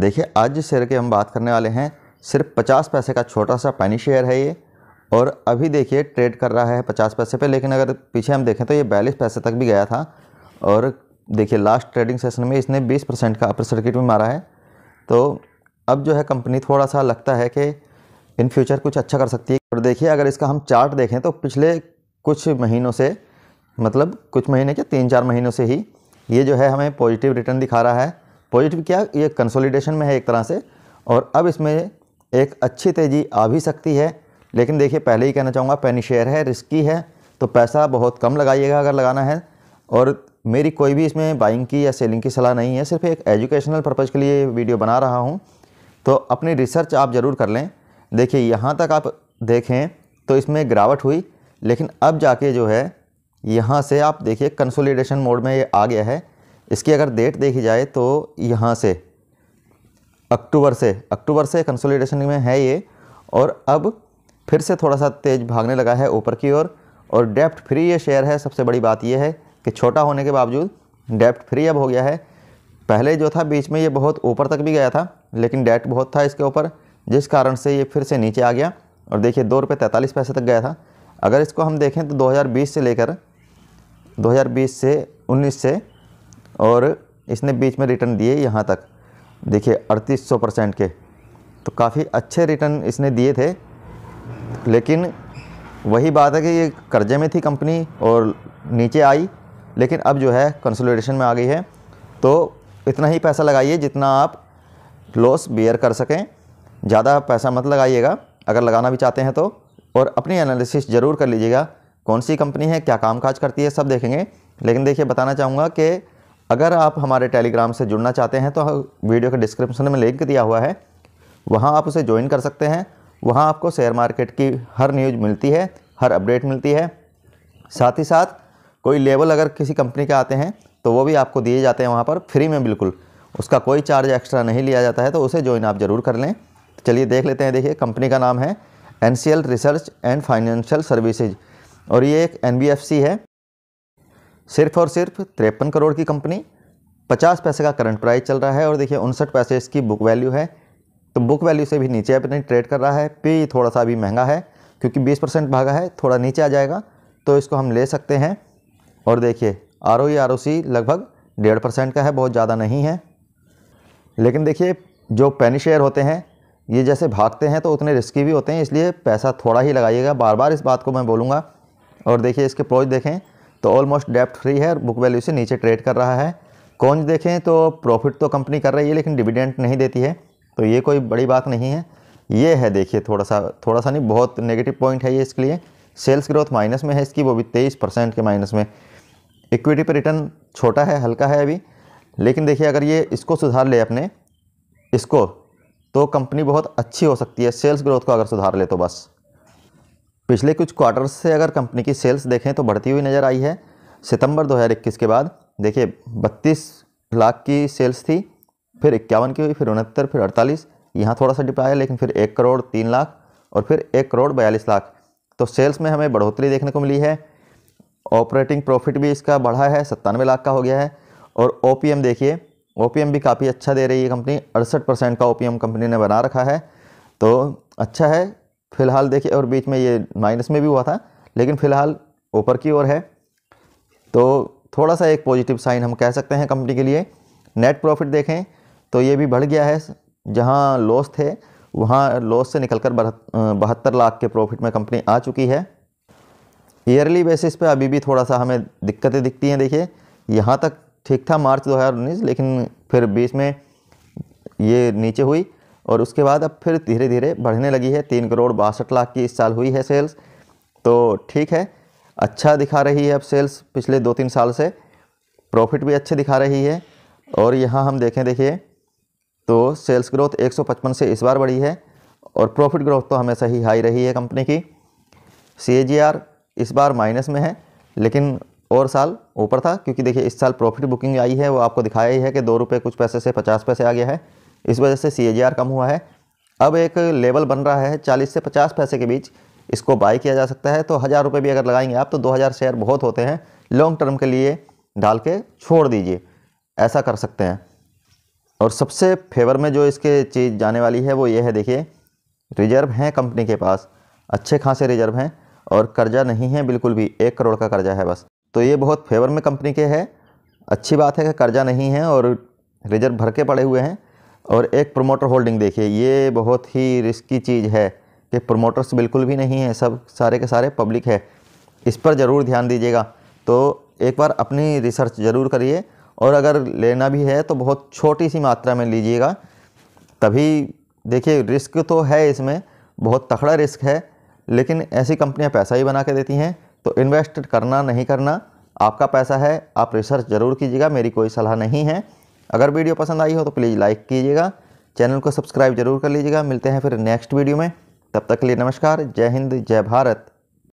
देखिए आज जिस शेयर की हम बात करने वाले हैं सिर्फ पचास पैसे का छोटा सा पैनी शेयर है ये और अभी देखिए ट्रेड कर रहा है पचास पैसे पे लेकिन अगर पीछे हम देखें तो ये बयालीस पैसे तक भी गया था और देखिए लास्ट ट्रेडिंग सेशन में इसने बीस परसेंट का अपर सर्किट भी मारा है तो अब जो है कंपनी थोड़ा सा लगता है कि इन फ्यूचर कुछ अच्छा कर सकती है और देखिए अगर इसका हम चार्ट देखें तो पिछले कुछ महीनों से मतलब कुछ महीने के तीन चार महीनों से ही ये जो है हमें पॉजिटिव रिटर्न दिखा रहा है पॉजिटिव क्या ये कंसोलिडेशन में है एक तरह से और अब इसमें एक अच्छी तेज़ी आ भी सकती है लेकिन देखिए पहले ही कहना चाहूँगा पेनी शेयर है रिस्की है तो पैसा बहुत कम लगाइएगा अगर लगाना है और मेरी कोई भी इसमें बाइंग की या सेलिंग की सलाह नहीं है सिर्फ एक एजुकेशनल पर्पज़ के लिए वीडियो बना रहा हूँ तो अपनी रिसर्च आप ज़रूर कर लें देखिए यहाँ तक आप देखें तो इसमें गिरावट हुई लेकिन अब जाके जो है यहाँ से आप देखिए कंसोलिडेशन मोड में ये आ गया है इसकी अगर डेट देखी जाए तो यहाँ से अक्टूबर से अक्टूबर से कंसोलिडेशन में है ये और अब फिर से थोड़ा सा तेज़ भागने लगा है ऊपर की ओर और, और डेप्ट फ्री ये शेयर है सबसे बड़ी बात यह है कि छोटा होने के बावजूद डेप्ट फ्री अब हो गया है पहले जो था बीच में ये बहुत ऊपर तक भी गया था लेकिन डेट बहुत था इसके ऊपर जिस कारण से ये फिर से नीचे आ गया और देखिए दो रुपये तैंतालीस पैसे तक गया था अगर इसको हम देखें तो 2020 से लेकर 2020 से 19 से और इसने बीच में रिटर्न दिए यहाँ तक देखिए 3800 परसेंट के तो काफ़ी अच्छे रिटर्न इसने दिए थे लेकिन वही बात है कि ये कर्जे में थी कंपनी और नीचे आई लेकिन अब जो है कंसोलिडेशन में आ गई है तो इतना ही पैसा लगाइए जितना आप लॉस बियर कर सकें ज़्यादा पैसा मत लगाइएगा अगर लगाना भी चाहते हैं तो और अपनी एनालिसिस ज़रूर कर लीजिएगा कौन सी कंपनी है क्या कामकाज करती है सब देखेंगे लेकिन देखिए बताना चाहूँगा कि अगर आप हमारे टेलीग्राम से जुड़ना चाहते हैं तो हाँ, वीडियो के डिस्क्रिप्शन में लिंक दिया हुआ है वहाँ आप उसे ज्वाइन कर सकते हैं वहाँ आपको शेयर मार्केट की हर न्यूज मिलती है हर अपडेट मिलती है साथ ही साथ कोई लेवल अगर किसी कंपनी के आते हैं तो वो भी आपको दिए जाते हैं वहाँ पर फ्री में बिल्कुल उसका कोई चार्ज एक्स्ट्रा नहीं लिया जाता है तो उसे ज्वाइन आप ज़रूर कर लें चलिए देख लेते हैं देखिए कंपनी का नाम है N research and financial services और ये एक एन है सिर्फ और सिर्फ तिरपन करोड़ की कंपनी पचास पैसे का करंट प्राइस चल रहा है और देखिए उनसठ पैसे इसकी बुक वैल्यू है तो बुक वैल्यू से भी नीचे अपने ट्रेड कर रहा है पे थोड़ा सा अभी महंगा है क्योंकि बीस परसेंट भागा है थोड़ा नीचे आ जाएगा तो इसको हम ले सकते हैं और देखिए आर ओ आर ओ सी लगभग डेढ़ परसेंट का है बहुत ज़्यादा नहीं है लेकिन देखिए जो पेनी शेयर होते हैं ये जैसे भागते हैं तो उतने रिस्की भी होते हैं इसलिए पैसा थोड़ा ही लगाइएगा बार बार इस बात को मैं बोलूँगा और देखिए इसके प्रोज देखें तो ऑलमोस्ट डेप्ट फ्री है और बुक वैल्यू से नीचे ट्रेड कर रहा है कौन देखें तो प्रॉफिट तो कंपनी कर रही है लेकिन डिविडेंट नहीं देती है तो ये कोई बड़ी बात नहीं है ये है देखिए थोड़ा सा थोड़ा सा नहीं बहुत नेगेटिव पॉइंट है ये इसके लिए सेल्स ग्रोथ माइनस में है इसकी वो भी तेईस परसेंट के माइनस में इक्विटी पर रिटर्न छोटा है हल्का है अभी लेकिन देखिए अगर ये इसको सुधार ले अपने इसको तो कंपनी बहुत अच्छी हो सकती है सेल्स ग्रोथ को अगर सुधार ले तो बस पिछले कुछ क्वार्टर्स से अगर कंपनी की सेल्स देखें तो बढ़ती हुई नज़र आई है सितंबर 2021 के बाद देखिए 32 लाख की सेल्स थी फिर इक्यावन की हुई फिर उनहत्तर फिर अड़तालीस यहाँ थोड़ा सा डिप आया लेकिन फिर एक करोड़ तीन लाख और फिर एक करोड़ बयालीस लाख तो सेल्स में हमें बढ़ोतरी देखने को मिली है ऑपरेटिंग प्रॉफिट भी इसका बढ़ा है सत्तानवे लाख का हो गया है और ओ देखिए ओ भी काफ़ी अच्छा दे रही है कंपनी अड़सठ परसेंट का ओ कंपनी ने बना रखा है तो अच्छा है फ़िलहाल देखिए और बीच में ये माइनस में भी हुआ था लेकिन फ़िलहाल ऊपर की ओर है तो थोड़ा सा एक पॉजिटिव साइन हम कह सकते हैं कंपनी के लिए नेट प्रॉफिट देखें तो ये भी बढ़ गया है जहाँ लॉस थे वहाँ लॉस से निकलकर बहत्तर लाख के प्रॉफिट में कंपनी आ चुकी है ईयरली बेसिस पे अभी भी थोड़ा सा हमें दिक्कतें दिखती हैं देखिए यहाँ तक ठीक था मार्च 2019 लेकिन फिर बीच में ये नीचे हुई और उसके बाद अब फिर धीरे धीरे बढ़ने लगी है तीन करोड़ बासठ लाख की इस साल हुई है सेल्स तो ठीक है अच्छा दिखा रही है अब सेल्स पिछले दो तीन साल से प्रॉफिट भी अच्छे दिखा रही है और यहाँ हम देखें देखिए तो सेल्स ग्रोथ 155 से इस बार बढ़ी है और प्रॉफिट ग्रोथ तो हमेशा ही हाई रही है कंपनी की सी इस बार माइनस में है लेकिन और साल ऊपर था क्योंकि देखिए इस साल प्रॉफिट बुकिंग आई है वो आपको दिखाया ही है कि दो रुपये कुछ पैसे से पचास पैसे आ गया है इस वजह से सी कम हुआ है अब एक लेवल बन रहा है चालीस से पचास पैसे के बीच इसको बाई किया जा सकता है तो हज़ार रुपये भी अगर लगाएंगे आप तो दो हज़ार शेयर बहुत होते हैं लॉन्ग टर्म के लिए डाल के छोड़ दीजिए ऐसा कर सकते हैं और सबसे फेवर में जो इसके चीज़ जाने वाली है वो ये है देखिए रिजर्व हैं कंपनी के पास अच्छे खासे रिजर्व हैं और कर्जा नहीं है बिल्कुल भी एक करोड़ का कर्जा है बस तो ये बहुत फेवर में कंपनी के है अच्छी बात है कि कर्जा नहीं है और रिजर्व भर के पड़े हुए हैं और एक प्रोमोटर होल्डिंग देखिए ये बहुत ही रिस्की चीज़ है कि प्रोमोटर्स बिल्कुल भी नहीं है सब सारे के सारे पब्लिक है इस पर ज़रूर ध्यान दीजिएगा तो एक बार अपनी रिसर्च ज़रूर करिए और अगर लेना भी है तो बहुत छोटी सी मात्रा में लीजिएगा तभी देखिए रिस्क तो है इसमें बहुत तखड़ा रिस्क है लेकिन ऐसी कंपनियां पैसा ही बना के देती हैं तो इन्वेस्ट करना नहीं करना आपका पैसा है आप रिसर्च ज़रूर कीजिएगा मेरी कोई सलाह नहीं है अगर वीडियो पसंद आई हो तो प्लीज़ लाइक कीजिएगा चैनल को सब्सक्राइब जरूर कर लीजिएगा मिलते हैं फिर नेक्स्ट वीडियो में तब तक के लिए नमस्कार जय हिंद जय भारत